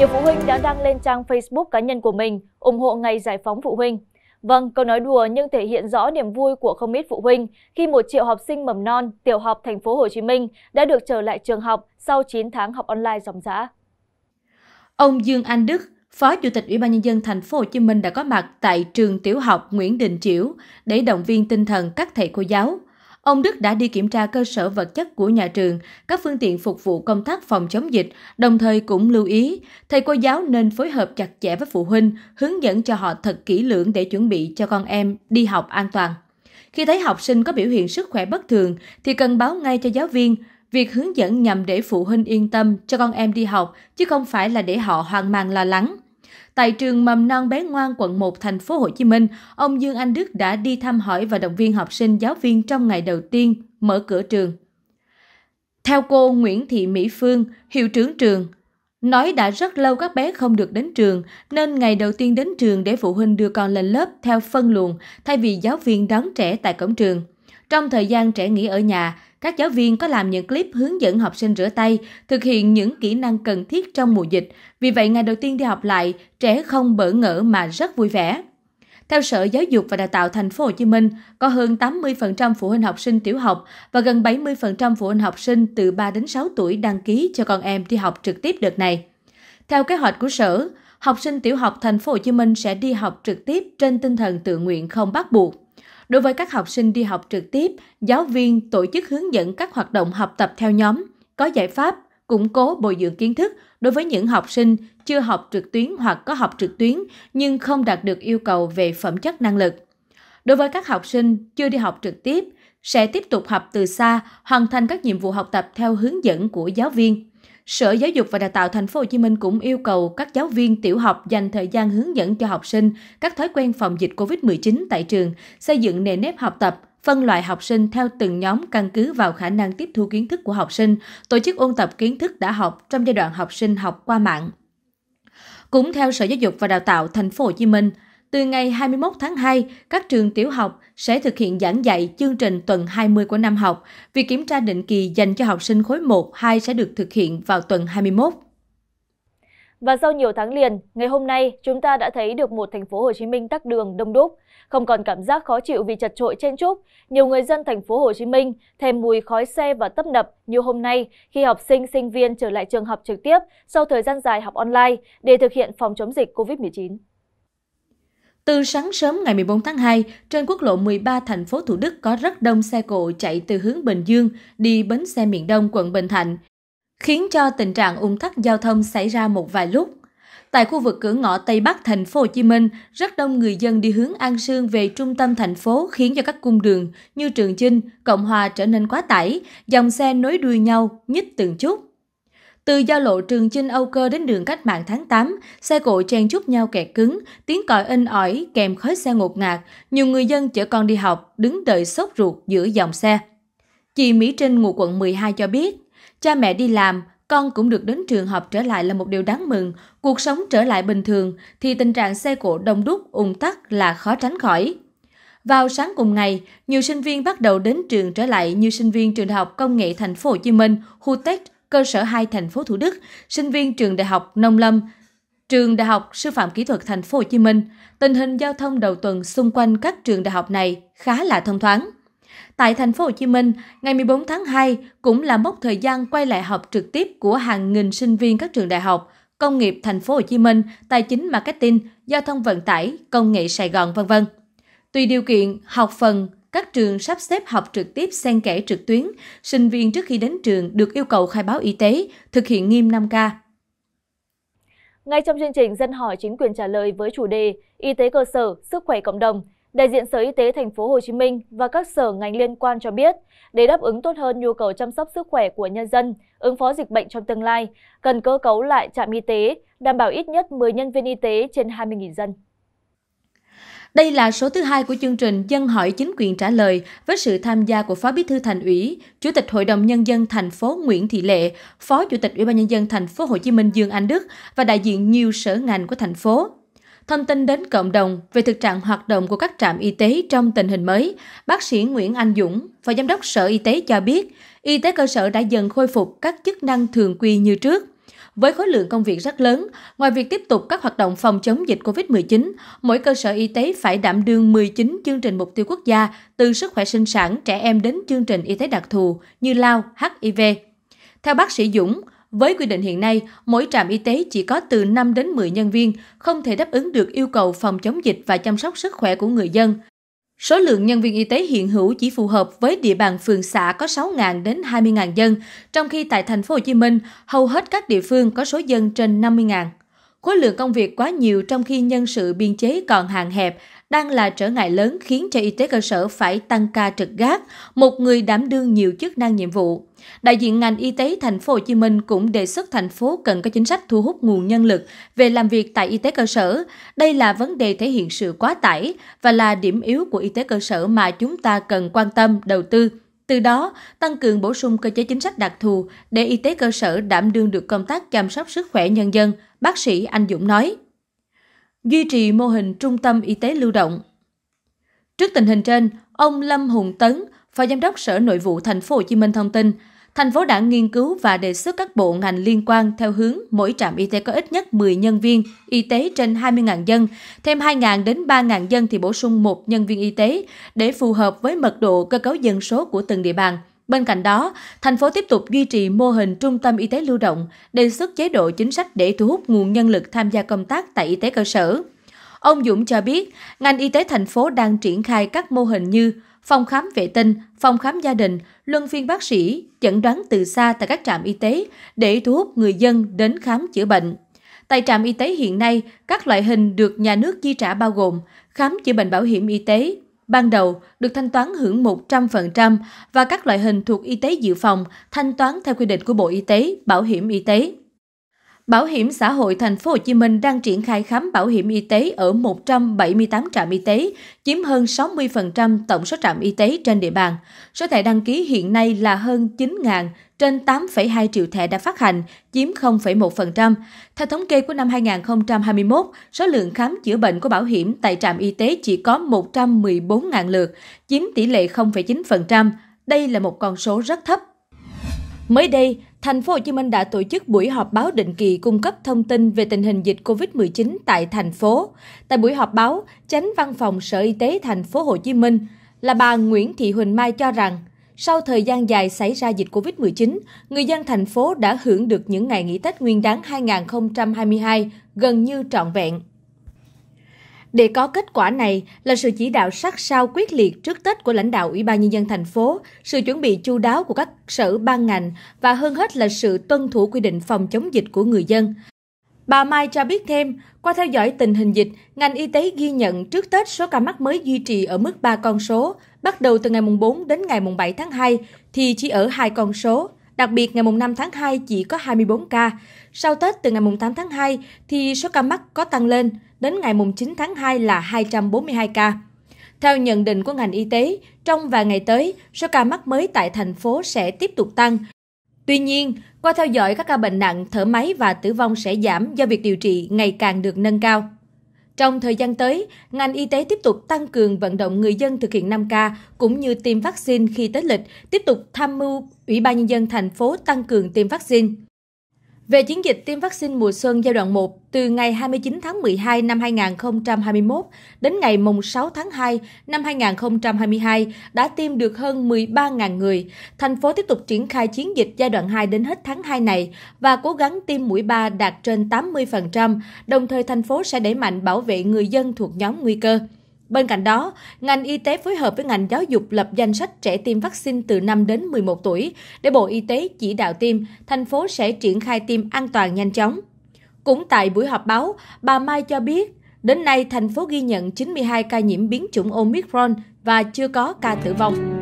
Nhiều phụ huynh đã đăng lên trang Facebook cá nhân của mình ủng hộ ngày giải phóng phụ huynh. Vâng, câu nói đùa nhưng thể hiện rõ niềm vui của không ít phụ huynh khi một triệu học sinh mầm non, tiểu học thành phố Hồ Chí Minh đã được trở lại trường học sau 9 tháng học online dòng dã. Ông Dương Anh Đức, Phó Chủ tịch Ủy ban nhân dân thành phố Hồ Chí Minh đã có mặt tại trường tiểu học Nguyễn Đình Chiểu để động viên tinh thần các thầy cô giáo, ông đức đã đi kiểm tra cơ sở vật chất của nhà trường các phương tiện phục vụ công tác phòng chống dịch đồng thời cũng lưu ý thầy cô giáo nên phối hợp chặt chẽ với phụ huynh hướng dẫn cho họ thật kỹ lưỡng để chuẩn bị cho con em đi học an toàn khi thấy học sinh có biểu hiện sức khỏe bất thường thì cần báo ngay cho giáo viên việc hướng dẫn nhằm để phụ huynh yên tâm cho con em đi học chứ không phải là để họ hoang mang lo lắng tại trường mầm non bé ngoan quận 1 thành phố Hồ Chí Minh, ông Dương Anh Đức đã đi thăm hỏi và động viên học sinh giáo viên trong ngày đầu tiên mở cửa trường. Theo cô Nguyễn Thị Mỹ Phương, hiệu trưởng trường, nói đã rất lâu các bé không được đến trường nên ngày đầu tiên đến trường để phụ huynh đưa con lên lớp theo phân luồng thay vì giáo viên đón trẻ tại cổng trường. Trong thời gian trẻ nghỉ ở nhà, các giáo viên có làm những clip hướng dẫn học sinh rửa tay, thực hiện những kỹ năng cần thiết trong mùa dịch. Vì vậy, ngày đầu tiên đi học lại, trẻ không bỡ ngỡ mà rất vui vẻ. Theo Sở Giáo dục và Đào tạo Thành phố Hồ Chí Minh, có hơn 80% phụ huynh học sinh tiểu học và gần 70% phụ huynh học sinh từ 3 đến 6 tuổi đăng ký cho con em đi học trực tiếp đợt này. Theo kế hoạch của Sở, học sinh tiểu học Thành phố Hồ Chí Minh sẽ đi học trực tiếp trên tinh thần tự nguyện không bắt buộc đối với các học sinh đi học trực tiếp giáo viên tổ chức hướng dẫn các hoạt động học tập theo nhóm có giải pháp củng cố bồi dưỡng kiến thức đối với những học sinh chưa học trực tuyến hoặc có học trực tuyến nhưng không đạt được yêu cầu về phẩm chất năng lực đối với các học sinh chưa đi học trực tiếp sẽ tiếp tục học từ xa hoàn thành các nhiệm vụ học tập theo hướng dẫn của giáo viên Sở Giáo dục và Đào tạo Thành phố Hồ Chí Minh cũng yêu cầu các giáo viên tiểu học dành thời gian hướng dẫn cho học sinh các thói quen phòng dịch COVID-19 tại trường, xây dựng nền nếp học tập, phân loại học sinh theo từng nhóm căn cứ vào khả năng tiếp thu kiến thức của học sinh, tổ chức ôn tập kiến thức đã học trong giai đoạn học sinh học qua mạng. Cũng theo Sở Giáo dục và Đào tạo Thành phố Hồ Chí Minh, từ ngày 21 tháng 2, các trường tiểu học sẽ thực hiện giảng dạy chương trình tuần 20 của năm học việc kiểm tra định kỳ dành cho học sinh khối 1, 2 sẽ được thực hiện vào tuần 21. Và sau nhiều tháng liền, ngày hôm nay chúng ta đã thấy được một thành phố Hồ Chí Minh tắc đường đông đúc, không còn cảm giác khó chịu vì chật trội chen chúc. Nhiều người dân thành phố Hồ Chí Minh thèm mùi khói xe và tấp nập như hôm nay khi học sinh sinh viên trở lại trường học trực tiếp sau thời gian dài học online để thực hiện phòng chống dịch COVID-19. Từ sáng sớm ngày 14 tháng 2, trên quốc lộ 13 thành phố Thủ Đức có rất đông xe cộ chạy từ hướng Bình Dương đi bến xe miền Đông quận Bình Thạnh, khiến cho tình trạng ung tắc giao thông xảy ra một vài lúc. Tại khu vực cửa ngõ Tây Bắc thành phố Hồ Chí Minh, rất đông người dân đi hướng An Sương về trung tâm thành phố khiến cho các cung đường như Trường Chinh, Cộng Hòa trở nên quá tải, dòng xe nối đuôi nhau, nhích từng chút. Từ giao lộ Trường Chinh Âu Cơ đến đường cách mạng tháng 8, xe cộ chen chúc nhau kẹt cứng, tiếng còi in ỏi kèm khói xe ngột ngạt, nhiều người dân chở con đi học, đứng đợi sốt ruột giữa dòng xe. Chị Mỹ Trinh ngụ quận 12 cho biết, cha mẹ đi làm, con cũng được đến trường học trở lại là một điều đáng mừng, cuộc sống trở lại bình thường thì tình trạng xe cộ đông đúc, ùn tắc là khó tránh khỏi. Vào sáng cùng ngày, nhiều sinh viên bắt đầu đến trường trở lại như sinh viên trường học công nghệ thành phố Hồ Chí Minh, Hutech cơ sở hai thành phố Thủ đức, sinh viên trường đại học Nông Lâm, trường đại học Sư phạm Kỹ thuật thành phố Hồ Chí Minh, tình hình giao thông đầu tuần xung quanh các trường đại học này khá là thông thoáng. Tại thành phố Hồ Chí Minh, ngày 14 tháng 2 cũng là mốc thời gian quay lại học trực tiếp của hàng nghìn sinh viên các trường đại học, công nghiệp thành phố Hồ Chí Minh, tài chính marketing, giao thông vận tải, công nghệ Sài Gòn vân vân. Tùy điều kiện, học phần, các trường sắp xếp học trực tiếp xen kẽ trực tuyến, sinh viên trước khi đến trường được yêu cầu khai báo y tế, thực hiện nghiêm 5K. Ngay trong chương trình dân hỏi chính quyền trả lời với chủ đề Y tế cơ sở, sức khỏe cộng đồng, đại diện Sở Y tế thành phố Hồ Chí Minh và các sở ngành liên quan cho biết, để đáp ứng tốt hơn nhu cầu chăm sóc sức khỏe của nhân dân, ứng phó dịch bệnh trong tương lai, cần cơ cấu lại trạm y tế, đảm bảo ít nhất 10 nhân viên y tế trên 20.000 dân. Đây là số thứ hai của chương trình Dân hỏi chính quyền trả lời với sự tham gia của Phó Bí thư Thành ủy, Chủ tịch Hội đồng nhân dân thành phố Nguyễn Thị Lệ, Phó Chủ tịch Ủy ban nhân dân thành phố Hồ Chí Minh Dương Anh Đức và đại diện nhiều sở ngành của thành phố. Thông tin đến cộng đồng về thực trạng hoạt động của các trạm y tế trong tình hình mới, bác sĩ Nguyễn Anh Dũng, Phó Giám đốc Sở Y tế cho biết, y tế cơ sở đã dần khôi phục các chức năng thường quy như trước với khối lượng công việc rất lớn ngoài việc tiếp tục các hoạt động phòng chống dịch covid một mươi chín mỗi cơ sở y tế phải đảm đương 19 chương trình mục tiêu quốc gia từ sức khỏe sinh sản trẻ em đến chương trình y tế đặc thù như lao hiv theo bác sĩ dũng với quy định hiện nay, mỗi trạm y tế chỉ có từ 5 đến 10 nhân viên, không thể đáp ứng được yêu cầu phòng chống dịch và chăm sóc sức khỏe của người dân. Số lượng nhân viên y tế hiện hữu chỉ phù hợp với địa bàn phường xã có 6.000 đến 20.000 dân, trong khi tại thành phố Hồ Chí Minh, hầu hết các địa phương có số dân trên 50.000. Khối lượng công việc quá nhiều trong khi nhân sự biên chế còn hàng hẹp đang là trở ngại lớn khiến cho y tế cơ sở phải tăng ca trực gác, một người đảm đương nhiều chức năng nhiệm vụ. Đại diện ngành y tế thành phố Hồ Chí Minh cũng đề xuất thành phố cần có chính sách thu hút nguồn nhân lực về làm việc tại y tế cơ sở. Đây là vấn đề thể hiện sự quá tải và là điểm yếu của y tế cơ sở mà chúng ta cần quan tâm đầu tư. Từ đó, tăng cường bổ sung cơ chế chính sách đặc thù để y tế cơ sở đảm đương được công tác chăm sóc sức khỏe nhân dân, bác sĩ Anh Dũng nói duy trì mô hình trung tâm y tế lưu động. Trước tình hình trên, ông Lâm Hùng Tấn, Phó Giám đốc Sở Nội vụ Thành phố Hồ Chí Minh thông tin, thành phố đã nghiên cứu và đề xuất các bộ ngành liên quan theo hướng mỗi trạm y tế có ít nhất 10 nhân viên y tế trên 20.000 dân, thêm 2.000 đến 3.000 dân thì bổ sung một nhân viên y tế để phù hợp với mật độ cơ cấu dân số của từng địa bàn – bên cạnh đó thành phố tiếp tục duy trì mô hình trung tâm y tế lưu động đề xuất chế độ chính sách để thu hút nguồn nhân lực tham gia công tác tại y tế cơ sở ông dũng cho biết ngành y tế thành phố đang triển khai các mô hình như phòng khám vệ tinh phòng khám gia đình luân phiên bác sĩ chẩn đoán từ xa tại các trạm y tế để thu hút người dân đến khám chữa bệnh Tại trạm y tế hiện nay, các loại hình được nhà nước chi trả bao gồm khám chữa bệnh bảo hiểm y tế, ban đầu được thanh toán hưởng một trăm linh và các loại hình thuộc y tế dự phòng thanh toán theo quy định của bộ y tế bảo hiểm y tế Bảo hiểm xã hội thành phố Hồ Chí Minh đang triển khai khám bảo hiểm y tế ở 178 trạm y tế, chiếm hơn 60% tổng số trạm y tế trên địa bàn. Số thẻ đăng ký hiện nay là hơn 9.000 trên 8,2 triệu thẻ đã phát hành, chiếm 0,1%. Theo thống kê của năm 2021, số lượng khám chữa bệnh của bảo hiểm tại trạm y tế chỉ có 114.000 lượt, chiếm tỷ lệ 0,9%. Đây là một con số rất thấp. Mới đây, thành phố Hồ Chí Minh đã tổ chức buổi họp báo định kỳ cung cấp thông tin về tình hình dịch COVID-19 tại thành phố. Tại buổi họp báo, Chánh Văn phòng Sở Y tế thành phố Hồ Chí Minh là bà Nguyễn Thị Huỳnh Mai cho rằng sau thời gian dài xảy ra dịch COVID-19, người dân thành phố đã hưởng được những ngày nghỉ Tết Nguyên đán 2022 gần như trọn vẹn. Để có kết quả này là sự chỉ đạo sát sao quyết liệt trước Tết của lãnh đạo Ủy ban Nhân dân thành phố, sự chuẩn bị chu đáo của các sở ban ngành và hơn hết là sự tuân thủ quy định phòng chống dịch của người dân. Bà Mai cho biết thêm, qua theo dõi tình hình dịch, ngành y tế ghi nhận trước Tết số ca mắc mới duy trì ở mức 3 con số, bắt đầu từ ngày mùng 4 đến ngày mùng 7 tháng 2 thì chỉ ở hai con số. Đặc biệt ngày 5 tháng 2 chỉ có 24 ca. Sau Tết từ ngày 8 tháng 2 thì số ca mắc có tăng lên, đến ngày 9 tháng 2 là 242 ca. Theo nhận định của ngành y tế, trong vài ngày tới, số ca mắc mới tại thành phố sẽ tiếp tục tăng. Tuy nhiên, qua theo dõi các ca bệnh nặng, thở máy và tử vong sẽ giảm do việc điều trị ngày càng được nâng cao trong thời gian tới ngành y tế tiếp tục tăng cường vận động người dân thực hiện năm k cũng như tiêm vaccine khi tới lịch tiếp tục tham mưu ủy ban nhân dân thành phố tăng cường tiêm vaccine về chiến dịch tiêm vaccine mùa xuân giai đoạn 1 từ ngày 29 tháng 12 năm 2021 đến ngày 6 tháng 2 năm 2022 đã tiêm được hơn 13.000 người. Thành phố tiếp tục triển khai chiến dịch giai đoạn 2 đến hết tháng 2 này và cố gắng tiêm mũi 3 đạt trên 80%, đồng thời thành phố sẽ đẩy mạnh bảo vệ người dân thuộc nhóm nguy cơ. Bên cạnh đó, ngành y tế phối hợp với ngành giáo dục lập danh sách trẻ tiêm vaccine từ 5 đến 11 tuổi để Bộ Y tế chỉ đạo tiêm, thành phố sẽ triển khai tiêm an toàn nhanh chóng. Cũng tại buổi họp báo, bà Mai cho biết, đến nay thành phố ghi nhận 92 ca nhiễm biến chủng Omicron và chưa có ca tử vong.